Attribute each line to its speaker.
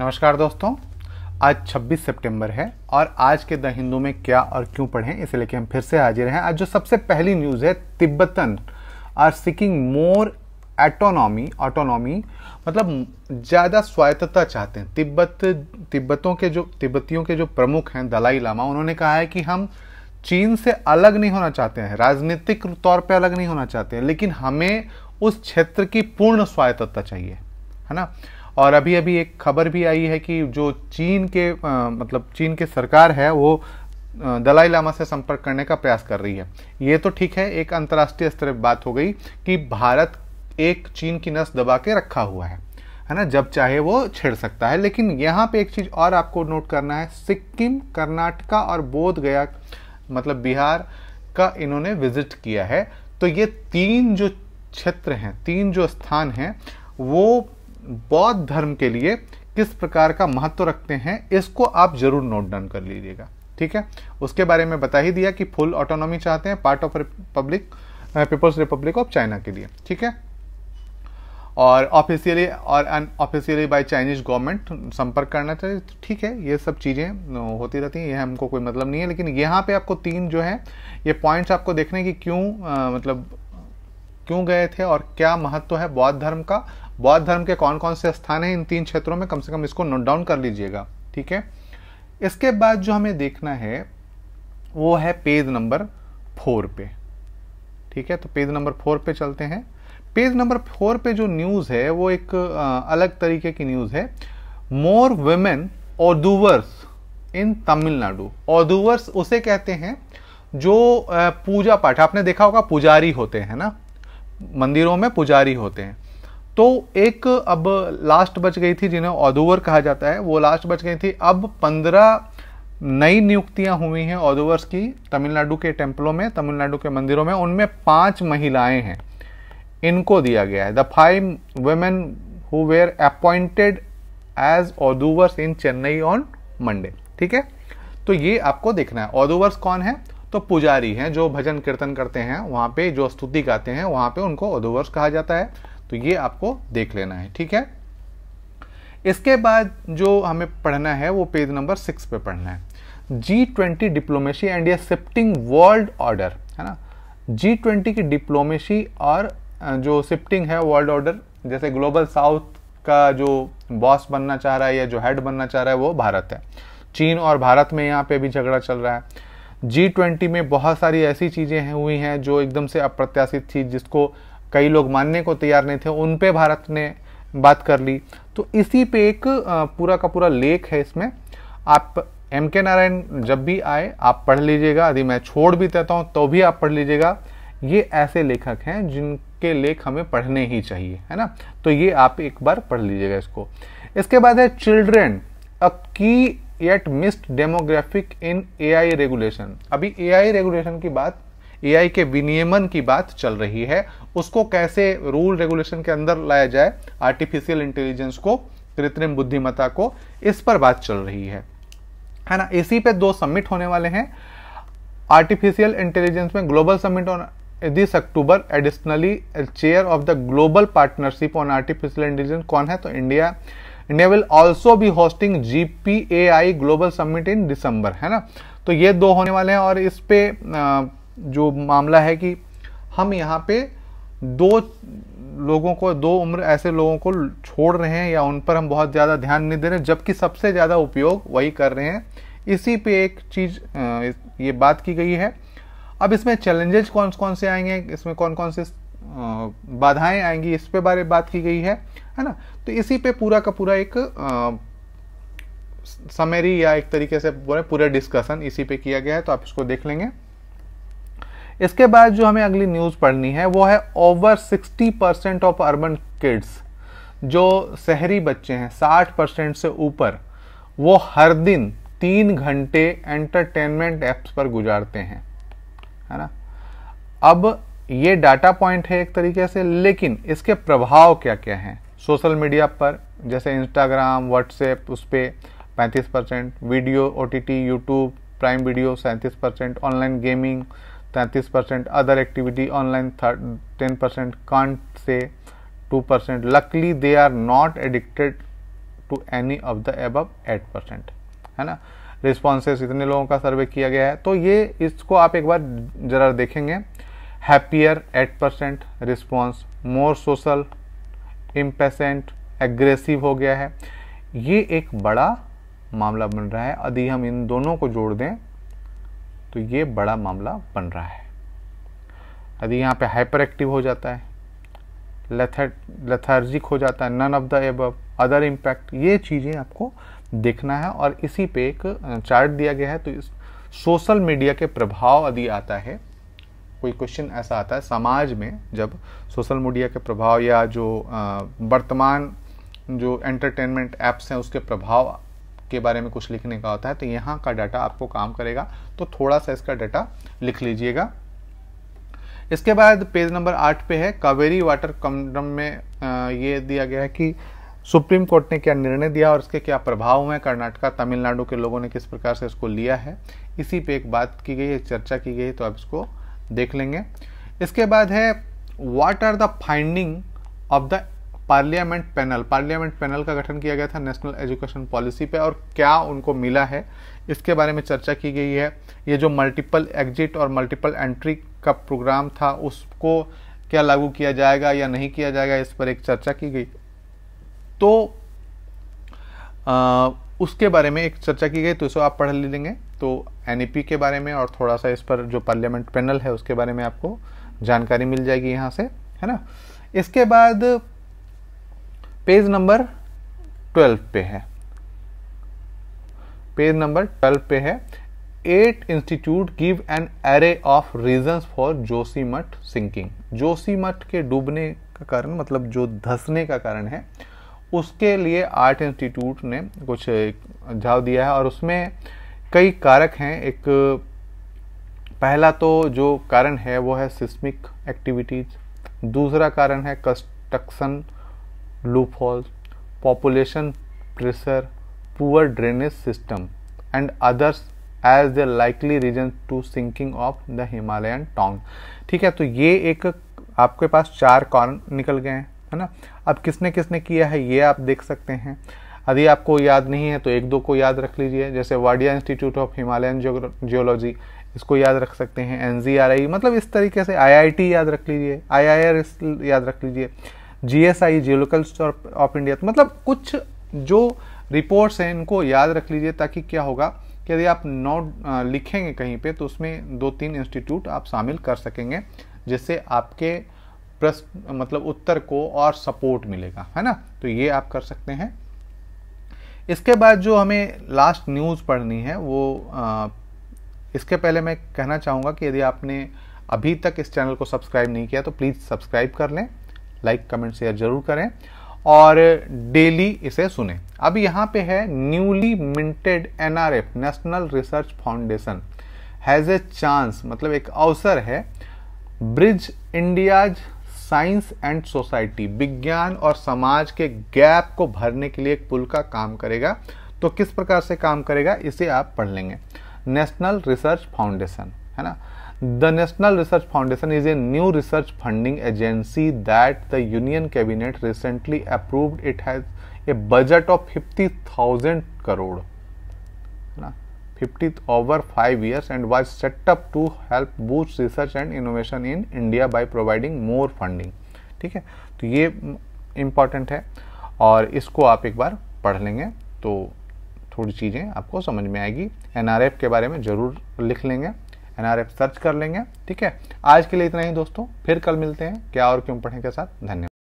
Speaker 1: नमस्कार दोस्तों आज 26 सितंबर है और आज के द हिंदू में क्या और क्यों पढ़ें इसे लेके हम फिर से हाजिर हैं आज जो सबसे पहली न्यूज़ है Tibetans are seeking more autonomy autonomy मतलब ज़्यादा स्वायत्तता चाहते हैं तिब्बत तिब्बतों के जो तिब्बतियों के जो प्रमुख हैं दलाई लामा उन्होंने कहा है कि हम चीन से अलग नहीं होना चाहते हैं राजनीतिक तौर पर अलग नहीं होना चाहते हैं लेकिन हमें उस क्षेत्र की पूर्ण स्वायत्तता चाहिए है ना और अभी अभी एक खबर भी आई है कि जो चीन के आ, मतलब चीन के सरकार है वो दलाई लामा से संपर्क करने का प्रयास कर रही है ये तो ठीक है एक अंतर्राष्ट्रीय स्तर पर बात हो गई कि भारत एक चीन की नस दबा के रखा हुआ है है ना जब चाहे वो छेड़ सकता है लेकिन यहाँ पे एक चीज़ और आपको नोट करना है सिक्किम कर्नाटका और बोध गया मतलब बिहार का इन्होंने विजिट किया है तो ये तीन जो क्षेत्र हैं तीन जो स्थान हैं वो बौद्ध धर्म के लिए किस प्रकार का महत्व रखते हैं इसको आप जरूर नोट डाउन कर लीजिएगा ठीक है उसके बारे में बता ही दिया कि फुल ऑटोनॉमी चाहते हैं part of republic people's republic of China के लिए ठीक है और ऑफिशियली और अनऑफिशियली बाय चाइनीज गवर्नमेंट संपर्क करना चाहिए ठीक है ये सब चीज़ें uh, होती रहती हैं ये हमको कोई मतलब नहीं है लेकिन यहाँ पे आपको तीन जो है ये पॉइंट्स आपको देखने की क्यों uh, मतलब क्यों गए थे और क्या महत्व है बौद्ध धर्म का बौद्ध धर्म के कौन कौन से स्थान हैं इन तीन क्षेत्रों में कम से कम इसको नोट डाउन कर लीजिएगा ठीक है इसके बाद जो हमें देखना है वो है पेज नंबर फोर पे ठीक है तो पेज नंबर फोर पे चलते हैं पेज नंबर फोर पे जो न्यूज़ है वो एक अलग तरीके की न्यूज़ है मोर वेमेन ओदूवर्स इन तमिलनाडु ओदूवर्स उसे कहते हैं जो पूजा पाठ आपने देखा होगा पुजारी होते हैं ना मंदिरों में पुजारी होते हैं तो एक अब लास्ट बच गई थी जिन्हें ऑधोवर कहा जाता है वो लास्ट बच गई थी अब पंद्रह नई नियुक्तियां हुई हैं ऑधोवर्स की तमिलनाडु के टेम्पलों में तमिलनाडु के मंदिरों में उनमें पांच महिलाएं हैं इनको दिया गया है the five women who were appointed as Odhuvars in Chennai on Monday ठीक है तो ये आपको देखना है ऑधोवर्स कौन है तो पुजारी हैं जो भजन कीर्तन करते हैं वहाँ पे जो स्तुति गाते हैं वहाँ पे उनको अधोवर्ष कहा जाता है तो ये आपको देख लेना है ठीक है इसके बाद जो हमें पढ़ना है वो पेज नंबर सिक्स पे पढ़ना है जी ट्वेंटी डिप्लोमेसी एंड या शिफ्टिंग वर्ल्ड ऑर्डर है ना जी ट्वेंटी की डिप्लोमेसी और जो शिफ्टिंग है वर्ल्ड ऑर्डर जैसे ग्लोबल साउथ का जो बॉस बनना चाह रहा है या जो हेड बनना चाह रहा है वो भारत है चीन और भारत में यहाँ पे भी झगड़ा चल रहा है जी ट्वेंटी में बहुत सारी ऐसी चीज़ें हैं हुई हैं जो एकदम से अप्रत्याशित थी जिसको कई लोग मानने को तैयार नहीं थे उन पे भारत ने बात कर ली तो इसी पे एक पूरा का पूरा लेख है इसमें आप एम के नारायण जब भी आए आप पढ़ लीजिएगा यदि मैं छोड़ भी देता हूँ तो भी आप पढ़ लीजिएगा ये ऐसे लेखक हैं जिनके लेख हमें पढ़ने ही चाहिए है ना तो ये आप एक बार पढ़ लीजिएगा इसको इसके बाद है चिल्ड्रेन अ की yet missed demographic in AI regulation अभी AI रेगुलेशन की बात AI के विनियमन की बात चल रही है उसको कैसे रूल रेगुलेशन के अंदर लाया जाए आर्टिफिशियल इंटेलिजेंस को कृत्रिम बुद्धिमत्ता को इस पर बात चल रही है है ना इसी पे दो सबमिट होने वाले हैं आर्टिफिशियल इंटेलिजेंस में global submit on this October additionally chair of the global partnership on artificial intelligence कौन है तो इंडिया इंडिया विल ऑल्सो भी hosting AI global summit in December है ना तो ये दो होने वाले हैं और इस पे जो मामला है कि हम यहाँ पे दो लोगों को दो उम्र ऐसे लोगों को छोड़ रहे हैं या उन पर हम बहुत ज़्यादा ध्यान नहीं दे रहे जबकि सबसे ज़्यादा उपयोग वही कर रहे हैं इसी पे एक चीज़ ये बात की गई है अब इसमें चैलेंजेस कौन कौन से आएंगे इसमें कौन कौन से बाधाएं आएंगी इस पे बारे बात की गई है है ना तो इसी पे पूरा का पूरा एक समरी या एक तरीके से बोले पूरा डिस्कशन इसी पे किया गया है तो आप इसको देख लेंगे इसके बाद जो हमें अगली न्यूज़ पढ़नी है वो है over 60 percent of urban kids जो शहरी बच्चे हैं 60 परसेंट से ऊपर वो हर दिन तीन घंटे एंटरटेनमेंट एप्स पर गुजारते हैं है ना अब ये डाटा पॉइंट है एक तरीके से लेकिन इसके प्रभाव क्या क्या हैं सोशल मीडिया पर जैसे इंस्टाग्राम व्हाट्सएप उस पर पैंतीस percent video O T T YouTube prime video सैंतीस परसेंट ऑनलाइन गेमिंग तैंतीस percent other activity online ten percent can't say two percent luckily they are not addicted to any of the above eight percent है ना responses इतने लोगों का सर्वे किया गया है तो ये इसको आप एक बार जरा देखेंगे happier eight percent response more social impatient aggressive हो गया है ये एक बड़ा मामला बन रहा है यदि हम इन दोनों को जोड़ दें तो ये बड़ा मामला बन रहा है यदि यहाँ पे हाइपर एक्टिव हो जाता है लेथर्जिक हो जाता है none of the above other impact ये चीज़ें आपको देखना है और इसी पे एक चार्ट दिया गया है तो इस सोशल मीडिया के प्रभाव यदि आता है कोई क्वेश्चन ऐसा आता है समाज में जब सोशल मीडिया के प्रभाव या जो वर्तमान जो एंटरटेनमेंट ऐप्स हैं उसके प्रभाव के बारे में कुछ लिखने का होता है तो यहाँ का डाटा आपको काम करेगा तो थोड़ा सा इसका डाटा लिख लीजिएगा इसके बाद पेज नंबर आठ पे है कावेरी वाटर कंडम में ये दिया गया है कि सुप्रीम कोर्ट ने क्या निर्णय दिया और इसके क्या प्रभाव हुए हैं कर्नाटका तमिलनाडु के लोगों ने किस प्रकार से इसको लिया है इसी पे एक बात की गई है चर्चा की गई तो आप इसको देख लेंगे इसके बाद है what are the finding of the parliament panel parliament panel का गठन किया गया था नेशनल एजुकेशन पॉलिसी पे और क्या उनको मिला है इसके बारे में चर्चा की गई है ये जो मल्टीपल एग्जिट और मल्टीपल एंट्री का प्रोग्राम था उसको क्या लागू किया जाएगा या नहीं किया जाएगा इस पर एक चर्चा की गई तो आ, उसके बारे में एक चर्चा की गई तो इसको आप पढ़ लेंगे तो एन e के बारे में और थोड़ा सा इस पर जो पार्लियामेंट पैनल है उसके बारे में आपको जानकारी मिल जाएगी यहाँ से है ना इसके बाद पेज नंबर ट्वेल्व पे है पेज नंबर ट्वेल्व पे है eight institute give an array of reasons for Joshimath sinking Joshi मठ के डूबने का कारण मतलब जो धसने का कारण है उसके लिए आर्ट इंस्टीट्यूट ने कुछ झाव दिया है और उसमें कई कारक हैं एक पहला तो जो कारण है वो है सिस्मिक एक्टिविटीज़ दूसरा कारण है construction loophole population pressure poor drainage system and others as the likely reason to sinking of the Himalayan town ठीक है तो ये एक आपके पास चार कारण निकल गए हैं है ना अब किसने किसने किया है ये आप देख सकते हैं यदि आपको याद नहीं है तो एक दो को याद रख लीजिए जैसे Wadia institute of Himalayan geology इसको याद रख सकते हैं एन मतलब इस तरीके से आई याद रख लीजिए आई याद रख लीजिए G S I geological of India मतलब कुछ जो रिपोर्ट्स हैं इनको याद रख लीजिए ताकि क्या होगा कि यदि आप नोट लिखेंगे कहीं पे तो उसमें दो तीन इंस्टीट्यूट आप शामिल कर सकेंगे जिससे आपके प्रश्न मतलब उत्तर को और सपोर्ट मिलेगा है ना तो ये आप कर सकते हैं इसके बाद जो हमें लास्ट न्यूज़ पढ़नी है वो आ, इसके पहले मैं कहना चाहूँगा कि यदि आपने अभी तक इस चैनल को सब्सक्राइब नहीं किया तो प्लीज़ सब्सक्राइब कर लें लाइक कमेंट शेयर जरूर करें और डेली इसे सुने अब यहाँ पे है newly minted NRF national research foundation has a chance मतलब एक अवसर है bridge India's science and society विज्ञान और समाज के गैप को भरने के लिए एक पुल का काम करेगा तो किस प्रकार से काम करेगा इसे आप पढ़ लेंगे नेशनल रिसर्च फाउंडेशन है ना the national research foundation is a new research funding agency that the union cabinet recently approved it has a budget of fifty thousand crore fifty over five years and was set up to help boost research and innovation in India by providing more funding ठीक है तो ये important है और इसको आप एक बार पढ़ लेंगे तो थोड़ी चीज़ें आपको समझ में आएगी एन के बारे में ज़रूर लिख लेंगे एन सर्च कर लेंगे ठीक है आज के लिए इतना ही दोस्तों फिर कल मिलते हैं क्या और क्यों पढ़ें के साथ धन्यवाद